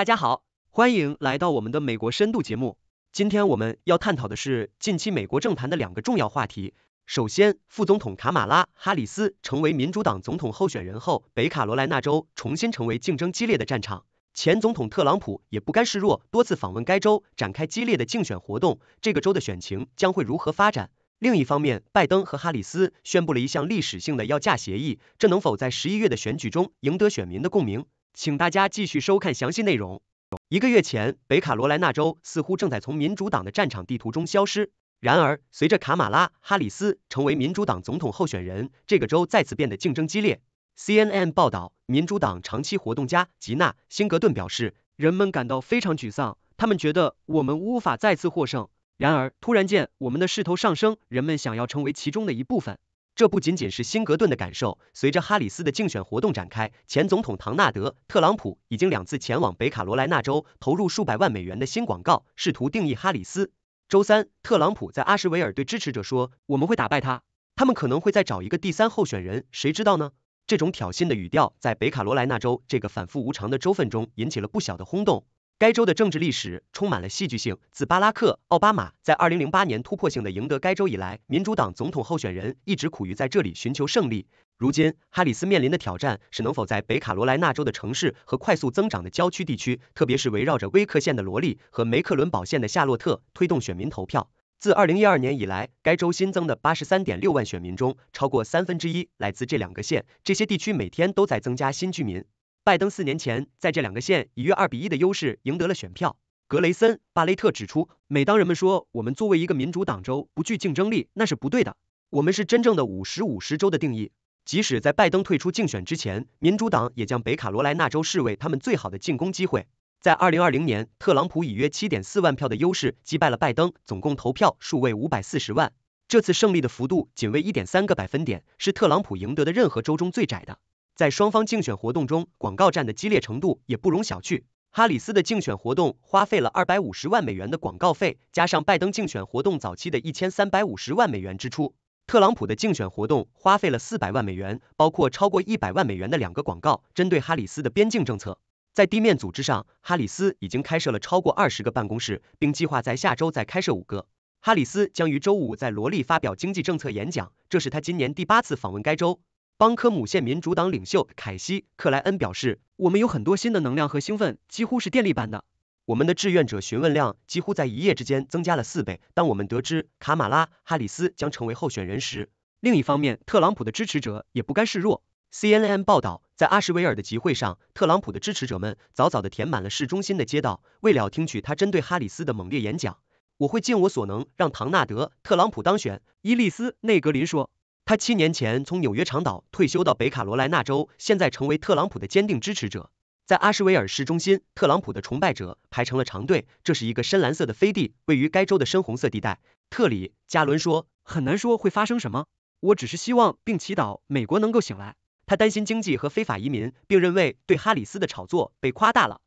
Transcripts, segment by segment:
大家好，欢迎来到我们的美国深度节目。今天我们要探讨的是近期美国政坛的两个重要话题。首先，副总统卡马拉·哈里斯成为民主党总统候选人后，北卡罗来纳州重新成为竞争激烈的战场。前总统特朗普也不甘示弱，多次访问该州，展开激烈的竞选活动。这个州的选情将会如何发展？另一方面，拜登和哈里斯宣布了一项历史性的要价协议，这能否在十一月的选举中赢得选民的共鸣？请大家继续收看详细内容。一个月前，北卡罗来纳州似乎正在从民主党的战场地图中消失。然而，随着卡马拉·哈里斯成为民主党总统候选人，这个州再次变得竞争激烈。CNN 报道，民主党长期活动家吉娜·辛格顿表示，人们感到非常沮丧，他们觉得我们无法再次获胜。然而，突然间，我们的势头上升，人们想要成为其中的一部分。这不仅仅是辛格顿的感受。随着哈里斯的竞选活动展开，前总统唐纳德·特朗普已经两次前往北卡罗来纳州，投入数百万美元的新广告，试图定义哈里斯。周三，特朗普在阿什维尔对支持者说：“我们会打败他。他们可能会再找一个第三候选人，谁知道呢？”这种挑衅的语调在北卡罗来纳州这个反复无常的州份中引起了不小的轰动。该州的政治历史充满了戏剧性。自巴拉克·奥巴马在二零零八年突破性的赢得该州以来，民主党总统候选人一直苦于在这里寻求胜利。如今，哈里斯面临的挑战是能否在北卡罗来纳州的城市和快速增长的郊区地区，特别是围绕着威克县的罗利和梅克伦堡县的夏洛特，推动选民投票。自二零一二年以来，该州新增的八十三点六万选民中，超过三分之一来自这两个县。这些地区每天都在增加新居民。拜登四年前在这两个县以约二比一的优势赢得了选票。格雷森·巴雷特指出，每当人们说我们作为一个民主党州不具竞争力，那是不对的。我们是真正的五十五十州的定义。即使在拜登退出竞选之前，民主党也将北卡罗来纳州视为他们最好的进攻机会。在二零二零年，特朗普以约七点四万票的优势击败了拜登，总共投票数为五百四十万。这次胜利的幅度仅为一点三个百分点，是特朗普赢得的任何州中最窄的。在双方竞选活动中，广告战的激烈程度也不容小觑。哈里斯的竞选活动花费了二百五十万美元的广告费，加上拜登竞选活动早期的一千三百五十万美元支出。特朗普的竞选活动花费了四百万美元，包括超过一百万美元的两个广告，针对哈里斯的边境政策。在地面组织上，哈里斯已经开设了超过二十个办公室，并计划在下周再开设五个。哈里斯将于周五在罗利发表经济政策演讲，这是他今年第八次访问该州。邦科姆县民主党领袖凯西·克莱恩表示：“我们有很多新的能量和兴奋，几乎是电力般的。我们的志愿者询问量几乎在一夜之间增加了四倍。当我们得知卡马拉·哈里斯将成为候选人时，另一方面，特朗普的支持者也不甘示弱。” CNN 报道，在阿什维尔的集会上，特朗普的支持者们早早地填满了市中心的街道，为了听取他针对哈里斯的猛烈演讲。我会尽我所能让唐纳德·特朗普当选，伊利斯·内格林说。他七年前从纽约长岛退休到北卡罗来纳州，现在成为特朗普的坚定支持者。在阿什维尔市中心，特朗普的崇拜者排成了长队。这是一个深蓝色的飞地，位于该州的深红色地带。特里·加伦说：“很难说会发生什么，我只是希望并祈祷美国能够醒来。”他担心经济和非法移民，并认为对哈里斯的炒作被夸大了。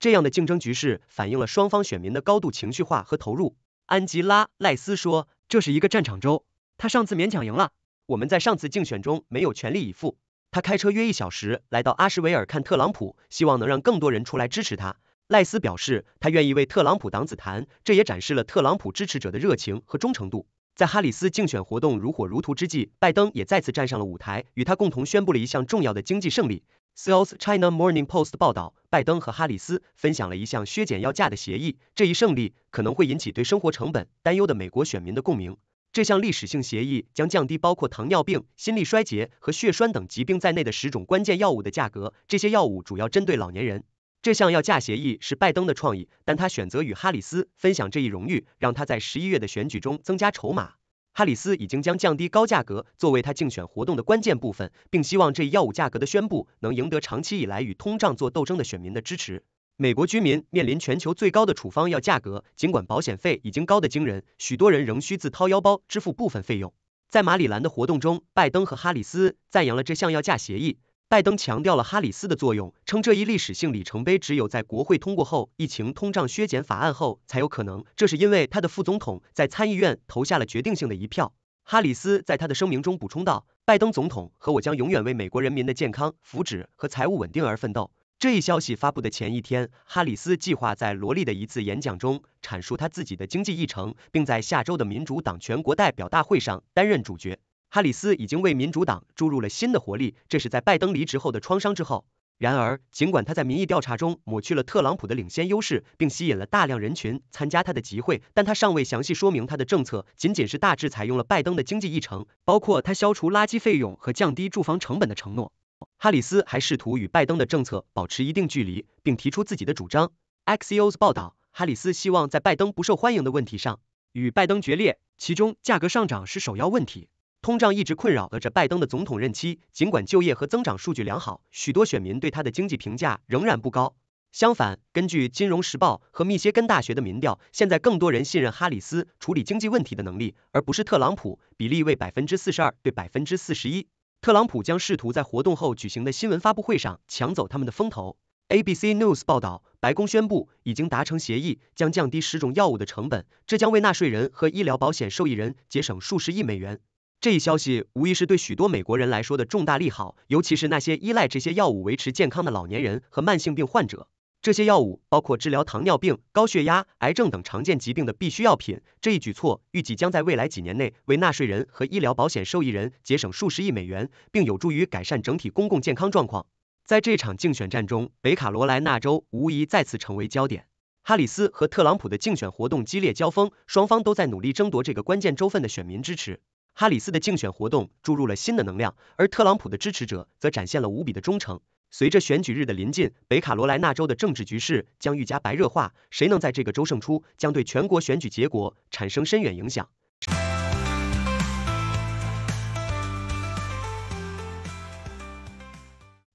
这样的竞争局势反映了双方选民的高度情绪化和投入。安吉拉·赖斯说：“这是一个战场州，他上次勉强赢了。”我们在上次竞选中没有全力以赴。他开车约一小时来到阿什维尔看特朗普，希望能让更多人出来支持他。赖斯表示，他愿意为特朗普挡子弹，这也展示了特朗普支持者的热情和忠诚度。在哈里斯竞选活动如火如荼之际，拜登也再次站上了舞台，与他共同宣布了一项重要的经济胜利。South China Morning Post 报道，拜登和哈里斯分享了一项削减药价的协议。这一胜利可能会引起对生活成本担忧的美国选民的共鸣。这项历史性协议将降低包括糖尿病、心力衰竭和血栓等疾病在内的十种关键药物的价格。这些药物主要针对老年人。这项药价协议是拜登的创意，但他选择与哈里斯分享这一荣誉，让他在十一月的选举中增加筹码。哈里斯已经将降低高价格作为他竞选活动的关键部分，并希望这一药物价格的宣布能赢得长期以来与通胀作斗争的选民的支持。美国居民面临全球最高的处方药价格，尽管保险费已经高得惊人，许多人仍需自掏腰包支付部分费用。在马里兰的活动中，拜登和哈里斯赞扬了这项药价协议。拜登强调了哈里斯的作用，称这一历史性里程碑只有在国会通过后，疫情通胀削减法案后才有可能。这是因为他的副总统在参议院投下了决定性的一票。哈里斯在他的声明中补充道：“拜登总统和我将永远为美国人民的健康、福祉和财务稳定而奋斗。”这一消息发布的前一天，哈里斯计划在罗利的一次演讲中阐述他自己的经济议程，并在下周的民主党全国代表大会上担任主角。哈里斯已经为民主党注入了新的活力，这是在拜登离职后的创伤之后。然而，尽管他在民意调查中抹去了特朗普的领先优势，并吸引了大量人群参加他的集会，但他尚未详细说明他的政策，仅仅是大致采用了拜登的经济议程，包括他消除垃圾费用和降低住房成本的承诺。哈里斯还试图与拜登的政策保持一定距离，并提出自己的主张。Axios 报道，哈里斯希望在拜登不受欢迎的问题上与拜登决裂，其中价格上涨是首要问题。通胀一直困扰着拜登的总统任期，尽管就业和增长数据良好，许多选民对他的经济评价仍然不高。相反，根据《金融时报》和密歇根大学的民调，现在更多人信任哈里斯处理经济问题的能力，而不是特朗普，比例为百分之四十二对百分之四十一。特朗普将试图在活动后举行的新闻发布会上抢走他们的风头。ABC News 报道，白宫宣布已经达成协议，将降低十种药物的成本，这将为纳税人和医疗保险受益人节省数十亿美元。这一消息无疑是对许多美国人来说的重大利好，尤其是那些依赖这些药物维持健康的老年人和慢性病患者。这些药物包括治疗糖尿病、高血压、癌症等常见疾病的必需药品。这一举措预计将在未来几年内为纳税人和医疗保险受益人节省数十亿美元，并有助于改善整体公共健康状况。在这场竞选战中，北卡罗来纳州无疑再次成为焦点。哈里斯和特朗普的竞选活动激烈交锋，双方都在努力争夺这个关键州份的选民支持。哈里斯的竞选活动注入了新的能量，而特朗普的支持者则展现了无比的忠诚。随着选举日的临近，北卡罗来纳州的政治局势将愈加白热化。谁能在这个州胜出，将对全国选举结果产生深远影响。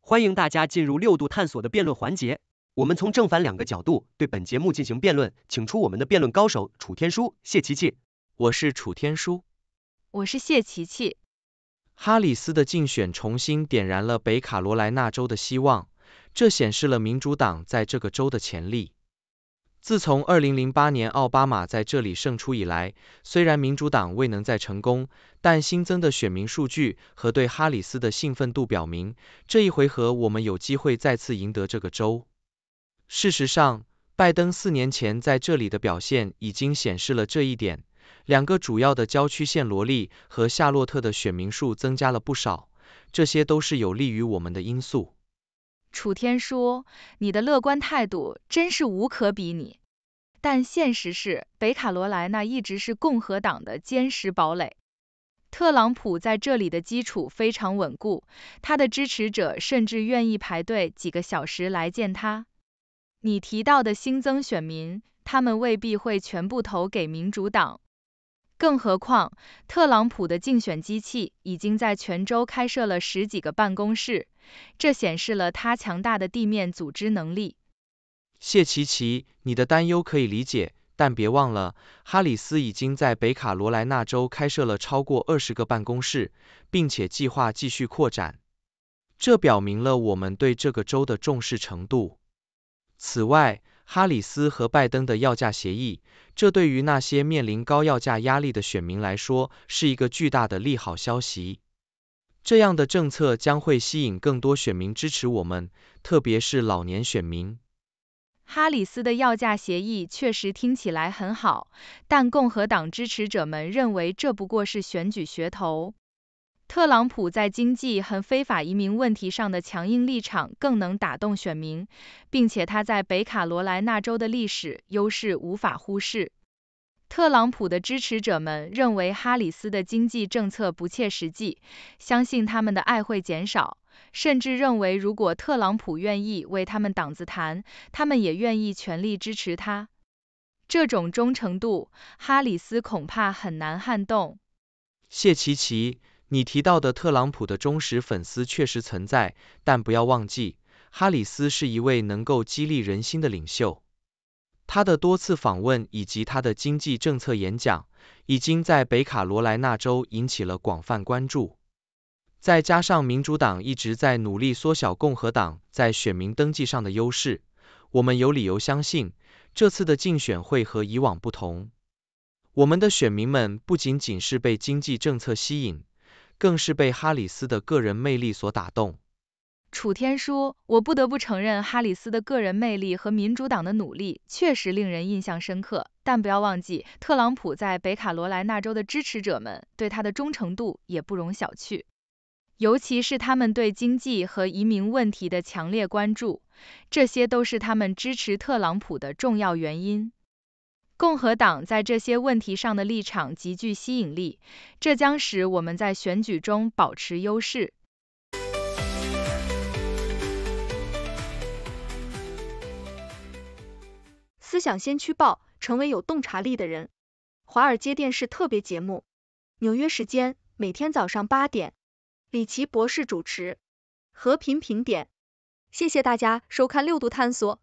欢迎大家进入六度探索的辩论环节，我们从正反两个角度对本节目进行辩论，请出我们的辩论高手楚天舒、谢琪琪。我是楚天舒，我是谢琪琪。哈里斯的竞选重新点燃了北卡罗来纳州的希望，这显示了民主党在这个州的潜力。自从2008年奥巴马在这里胜出以来，虽然民主党未能再成功，但新增的选民数据和对哈里斯的兴奋度表明，这一回合我们有机会再次赢得这个州。事实上，拜登四年前在这里的表现已经显示了这一点。两个主要的郊区县萝莉和夏洛特的选民数增加了不少，这些都是有利于我们的因素。楚天说，你的乐观态度真是无可比拟。但现实是，北卡罗来纳一直是共和党的坚实堡垒，特朗普在这里的基础非常稳固，他的支持者甚至愿意排队几个小时来见他。你提到的新增选民，他们未必会全部投给民主党。更何况，特朗普的竞选机器已经在全州开设了十几个办公室，这显示了他强大的地面组织能力。谢奇奇，你的担忧可以理解，但别忘了，哈里斯已经在北卡罗来纳州开设了超过二十个办公室，并且计划继续扩展，这表明了我们对这个州的重视程度。此外，哈里斯和拜登的要价协议，这对于那些面临高要价压力的选民来说是一个巨大的利好消息。这样的政策将会吸引更多选民支持我们，特别是老年选民。哈里斯的要价协议确实听起来很好，但共和党支持者们认为这不过是选举噱头。特朗普在经济和非法移民问题上的强硬立场更能打动选民，并且他在北卡罗来纳州的历史优势无法忽视。特朗普的支持者们认为哈里斯的经济政策不切实际，相信他们的爱会减少，甚至认为如果特朗普愿意为他们挡子弹，他们也愿意全力支持他。这种忠诚度，哈里斯恐怕很难撼动。谢奇奇。你提到的特朗普的忠实粉丝确实存在，但不要忘记，哈里斯是一位能够激励人心的领袖。他的多次访问以及他的经济政策演讲，已经在北卡罗来纳州引起了广泛关注。再加上民主党一直在努力缩小共和党在选民登记上的优势，我们有理由相信，这次的竞选会和以往不同。我们的选民们不仅仅是被经济政策吸引。更是被哈里斯的个人魅力所打动。楚天舒，我不得不承认，哈里斯的个人魅力和民主党的努力确实令人印象深刻。但不要忘记，特朗普在北卡罗来纳州的支持者们对他的忠诚度也不容小觑，尤其是他们对经济和移民问题的强烈关注，这些都是他们支持特朗普的重要原因。共和党在这些问题上的立场极具吸引力，这将使我们在选举中保持优势。思想先驱报，成为有洞察力的人。华尔街电视特别节目，纽约时间每天早上八点，李奇博士主持。和平评点，谢谢大家收看六度探索。